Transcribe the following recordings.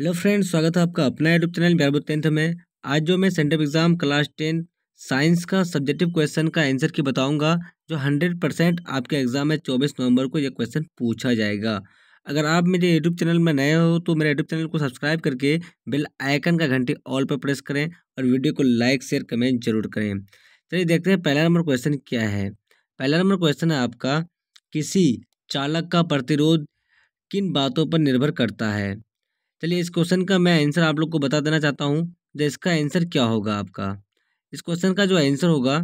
hello friends स्वागत है आपका अपना यूट्यूब चैनल बिहार टेंथ में आज जो मैं centre exam class ten science का सब्जेक्टिव क्वेश्चन का आंसर की बताऊंगा जो हंड्रेड परसेंट आपके एग्ज़ाम में चौबीस नवंबर को यह क्वेश्चन पूछा जाएगा अगर आप मेरे यूट्यूब चैनल में नए हो तो मेरे यूट्यूब चैनल को सब्सक्राइब करके बिल आइकन का घंटी ऑल पर प्रेस करें और वीडियो को लाइक शेयर कमेंट जरूर करें चलिए देखते हैं पहला नंबर क्वेश्चन क्या है पहला नंबर क्वेश्चन है आपका किसी चालक का प्रतिरोध किन बातों पर निर्भर करता है चलिए इस क्वेश्चन का मैं आंसर आप लोग को बता देना चाहता हूँ जो इसका आंसर क्या होगा आपका इस क्वेश्चन का जो आंसर होगा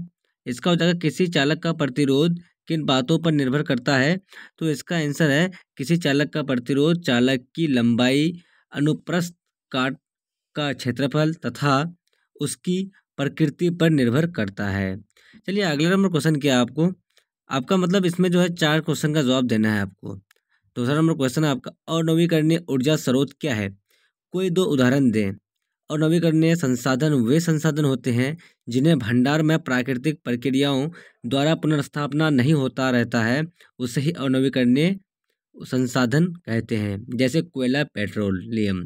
इसका हो जाएगा किसी चालक का प्रतिरोध किन बातों पर निर्भर करता है तो इसका आंसर है किसी चालक का प्रतिरोध चालक की लंबाई अनुप्रस्थ काट का क्षेत्रफल तथा उसकी प्रकृति पर निर्भर करता है चलिए अगला नंबर क्वेश्चन किया आपको आपका मतलब इसमें जो है चार क्वेश्चन का जवाब देना है आपको दूसरा नंबर क्वेश्चन है आपका अनवीकरणीय ऊर्जा स्रोत क्या है कोई दो उदाहरण दें अनवीकरणीय संसाधन वे संसाधन होते हैं जिन्हें भंडार में प्राकृतिक प्रक्रियाओं द्वारा पुनर्स्थापना नहीं होता रहता है उसे ही अनवीकरणीय संसाधन कहते हैं जैसे कोयला पेट्रोलियम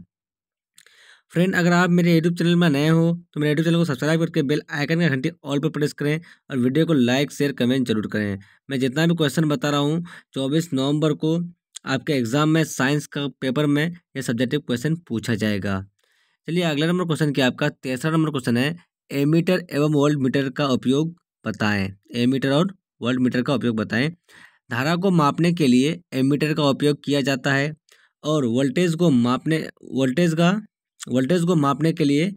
फ्रेंड अगर आप मेरे यूट्यूब चैनल में नए हो तो मेरे यूट्यूब चैनल को सब्सक्राइब करके बेल आइकन का घंटी ऑल पर प्रेस करें और वीडियो को लाइक शेयर कमेंट जरूर करें मैं जितना भी क्वेश्चन बता रहा हूँ चौबीस नवंबर को आपके एग्ज़ाम में साइंस का पेपर में यह सब्जेक्टिव क्वेश्चन पूछा जाएगा चलिए अगला नंबर क्वेश्चन क्या आपका तीसरा नंबर क्वेश्चन है एमीटर एवं वर्ल्ड मीटर का उपयोग बताएं एमीटर और वर्ल्ड मीटर का उपयोग बताएं धारा को मापने के लिए एमीटर का उपयोग किया जाता है और वोल्टेज को मापने वोल्टेज का वोल्टेज को मापने के लिए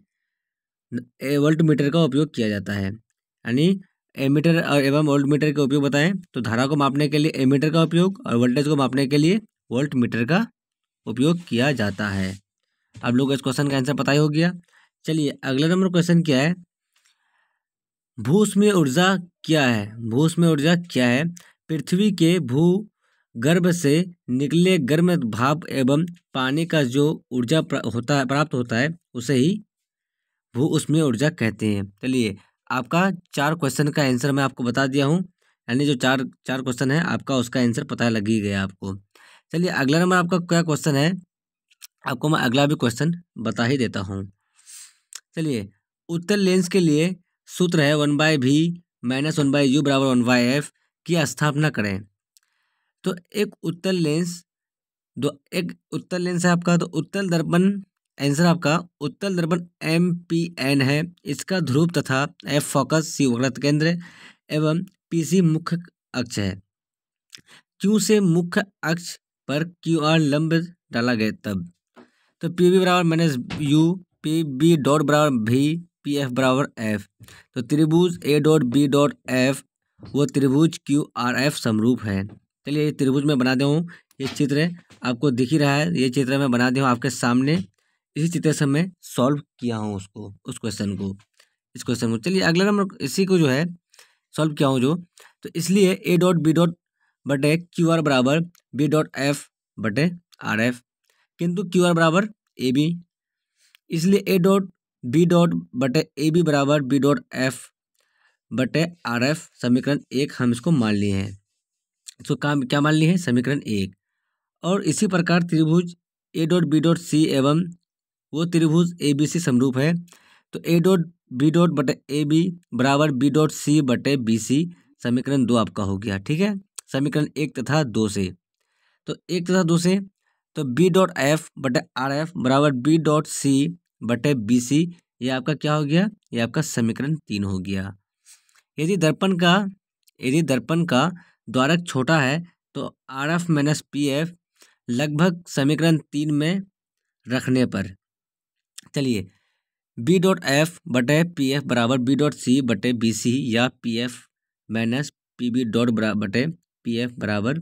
वोल्ट मीटर का उपयोग किया जाता है यानी एमीटर और एवं वोल्ट मीटर का उपयोग बताएं तो धारा को मापने के लिए एमीटर का उपयोग और वोल्टेज को मापने के लिए वोल्ट मीटर का उपयोग किया जाता है आप लोग इस क्वेश्चन का आंसर पता ही हो गया चलिए अगला नंबर क्वेश्चन क्या है में ऊर्जा क्या है में ऊर्जा क्या है पृथ्वी के भू गर्भ से निकले गर्म भाप एवं पानी का जो ऊर्जा होता है प्राप्त होता है उसे ही भू उसमें ऊर्जा कहते हैं चलिए आपका चार क्वेश्चन का आंसर मैं आपको बता दिया हूँ यानी जो चार चार क्वेश्चन है आपका उसका आंसर पता लग ही गया आपको चलिए अगला नंबर आपका क्या क्वेश्चन है आपको मैं अगला भी क्वेश्चन बता ही देता हूँ चलिए उत्तर लेंस के लिए सूत्र है one by V minus one by U बराबर वन बाई एफ की स्थापना करें तो एक उत्तर लेंस दो एक उत्तर लेंस है आपका तो उत्तर दर्पण आंसर आपका उत्तल दर्पण एम पी एन है इसका ध्रुव तथा एफ फोकस सी वृत्त केंद्र एवं पी सी मुख्य अक्ष है क्यू से मुख्य अक्ष पर क्यू आर लंब डाला गया तब तो पी बी बराबर minus U P B dot बराबर भी पी एफ बराबर एफ तो त्रिभुज A dot B dot F वो त्रिभुज क्यू आर एफ समरूप है चलिए ये त्रिभुज में बना दे हूँ ये चित्र आपको दिख ही रहा है ये चित्र मैं बना हूँ आपके सामने इसी चित्र से मैं सॉल्व किया हूँ उसको उस क्वेश्चन को इस क्वेश्चन को चलिए अगला नंबर इसी को जो है सॉल्व किया हूँ जो तो इसलिए ए डॉट बी डॉट बटे क्यू आर बराबर बी डॉट एफ बटे आर एफ किंतु क्यू आर बराबर ए बी इसलिए ए डॉट बी डॉट बटे ए बी बराबर बी डॉट एफ बटे आर एफ समीकरण एक हम इसको मान लिए हैं इसको काम क्या मान लिए हैं समीकरण एक और इसी प्रकार त्रिभुज A dot B dot C एवं वो त्रिभुज ए बी सी समरूप है तो ए डॉट बी डॉट बटे ए बी बराबर बी डॉट सी बटे बी सी समीकरण दो आपका हो गया ठीक है समीकरण एक तथा दो से तो एक तथा दो से तो बी डॉट एफ बटे आर एफ बराबर बी डॉट सी बटे बी सी ये आपका क्या हो गया ये आपका समीकरण तीन हो गया यदि दर्पण का यदि दर्पण का द्वारक छोटा है तो R F minus P F लगभग समीकरण तीन में रखने पर चलिए बी डॉट एफ बटे पी एफ बराबर बी डॉट सी बटे बी सी या P F minus P B dot बटे पी एफ बराबर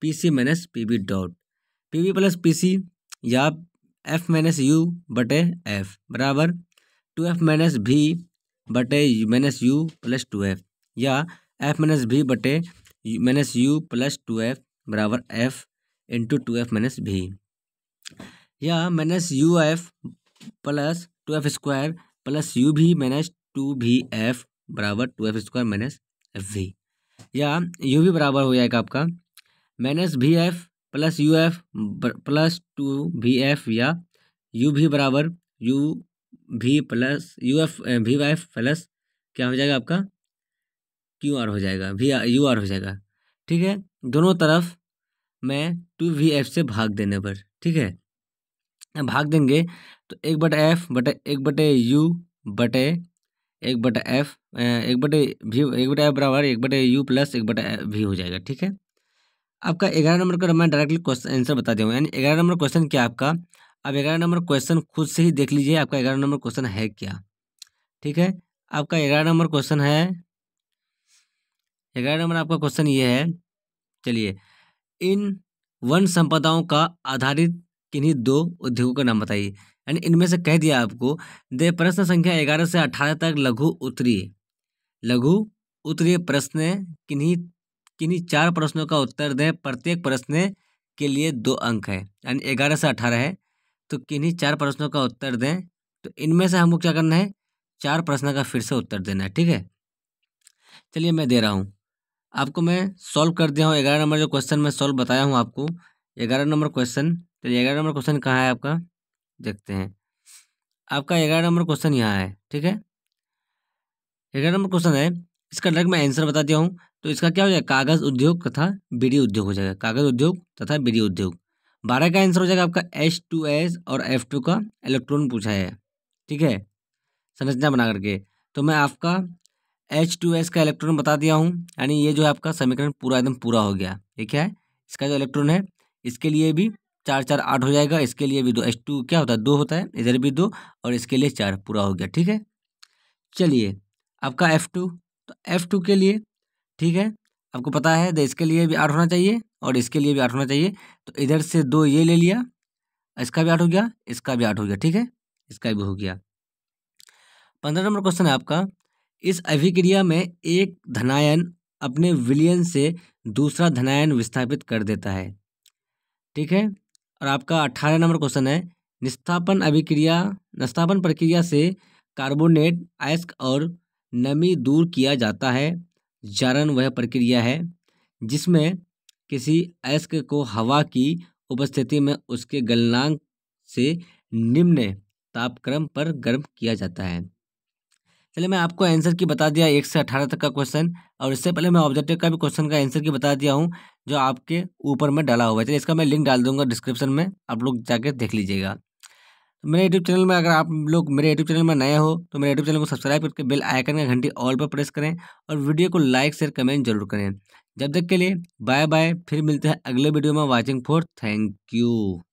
P C minus P B dot P B plus P C या एफ माइनस यू बटे F बराबर two F minus V बटे minus U plus two F या F minus V बटे minus U plus two F बराबर F into two F minus V या minus U F plus two F square plus U V minus two V F बराबर two F square minus F V या U V बराबर हो जाएगा आपका minus V F plus U F plus two V F या U V बराबर U V plus U F V F plus क्या हो जाएगा आपका क्यू आर हो जाएगा भी यू आर हो जाएगा ठीक है दोनों तरफ मैं टू वी एफ से भाग देने पर ठीक है भाग देंगे तो एक बटे एफ बटे एक बटे यू बटे एक बटे एफ एक बटे भी एक बटे एफ बराबर एक बटे यू प्लस एक बटे भी हो जाएगा ठीक है आपका ग्यारह नंबर का मैं डायरेक्टली क्वेश्चन आंसर बता दूँ यानी ग्यारह नंबर क्वेश्चन क्या आपका अब ग्यारह नंबर क्वेश्चन खुद से ही देख लीजिए आपका ग्यारह नंबर क्वेश्चन है क्या ठीक है आपका ग्यारह नंबर क्वेश्चन है ग्यारह नंबर आपका क्वेश्चन ये है चलिए इन वन संपदाओं का आधारित किन्हीं दो उद्योगों का नाम बताइए यानी इनमें से कह दिया आपको दे प्रश्न संख्या ग्यारह से अठारह तक लघु उत्तरीय लघु उत्तरीय प्रश्न किन्हीं किन्हीं चार प्रश्नों का उत्तर दें प्रत्येक प्रश्न के लिए दो अंक है यानी ग्यारह से अठारह है तो किन्हीं चार प्रश्नों का उत्तर दें तो इनमें से हमको क्या करना है चार प्रश्न का फिर से उत्तर देना है ठीक है चलिए मैं दे रहा हूँ आपको मैं सॉल्व कर दिया हूँ ग्यारह नंबर जो क्वेश्चन मैं सॉल्व बताया हूँ आपको ग्यारह नंबर क्वेश्चन तो ग्यारह नंबर क्वेश्चन कहाँ है आपका देखते हैं आपका ग्यारह नंबर क्वेश्चन यहाँ है ठीक है ग्यारह नंबर क्वेश्चन है इसका अलग मैं आंसर बता दिया हूँ तो इसका क्या हो जाएगा कागज़ उद्योग तथा बीड़ी उद्योग हो जाएगा कागज़ उद्योग तथा बीड़ी उद्योग बारह का आंसर हो जाएगा आपका एच टू एस और एफ टू का इलेक्ट्रॉन पूछा है ठीक है संरचना बना करके तो मैं आपका एच टू एस का इलेक्ट्रॉन बता दिया हूँ यानी ये जो है आपका समीकरण पूरा एकदम पूरा हो गया ठीक है इसका जो इलेक्ट्रॉन है इसके लिए भी चार चार आठ हो जाएगा इसके लिए भी दो एच टू क्या होता है दो होता है इधर भी दो और इसके लिए चार पूरा हो गया ठीक है चलिए आपका एफ़ टू तो एफ़ टू के लिए ठीक है आपको पता है तो इसके लिए भी आठ होना चाहिए और इसके लिए भी आठ होना चाहिए तो इधर से दो ये ले लिया इसका भी आठ हो गया इसका भी आठ हो गया ठीक है इसका भी हो गया पंद्रह नंबर क्वेश्चन है आपका इस अभिक्रिया में एक धनायन अपने विलियन से दूसरा धनायन विस्थापित कर देता है ठीक है और आपका अट्ठारह नंबर क्वेश्चन है निस्थापन अभिक्रिया निस्थापन प्रक्रिया से कार्बोनेट आयस्क और नमी दूर किया जाता है जारण वह प्रक्रिया है जिसमें किसी अयस्क को हवा की उपस्थिति में उसके गलनांक से निम्न तापक्रम पर गर्म किया जाता है चलिए मैं आपको आंसर की बता दिया एक से अठारह तक का क्वेश्चन और इससे पहले मैं ऑब्जेक्टिव का भी क्वेश्चन का आंसर की बता दिया हूँ जो आपके ऊपर में डाला हुआ है चलिए इसका मैं लिंक डाल दूंगा डिस्क्रिप्शन में आप लोग जाके देख लीजिएगा तो मेरे यूट्यूब चैनल में अगर आप लोग मेरे यूट्यूब चैनल में नए हो तो मेरे यूट्यूब चैनल को सब्सक्राइब करके बिल आइकन का घंटी ऑल पर प्रेस करें और वीडियो को लाइक शेयर कमेंट जरूर करें जब तक के लिए बाय बाय फिर मिलते हैं अगले वीडियो में वॉचिंग फॉर थैंक यू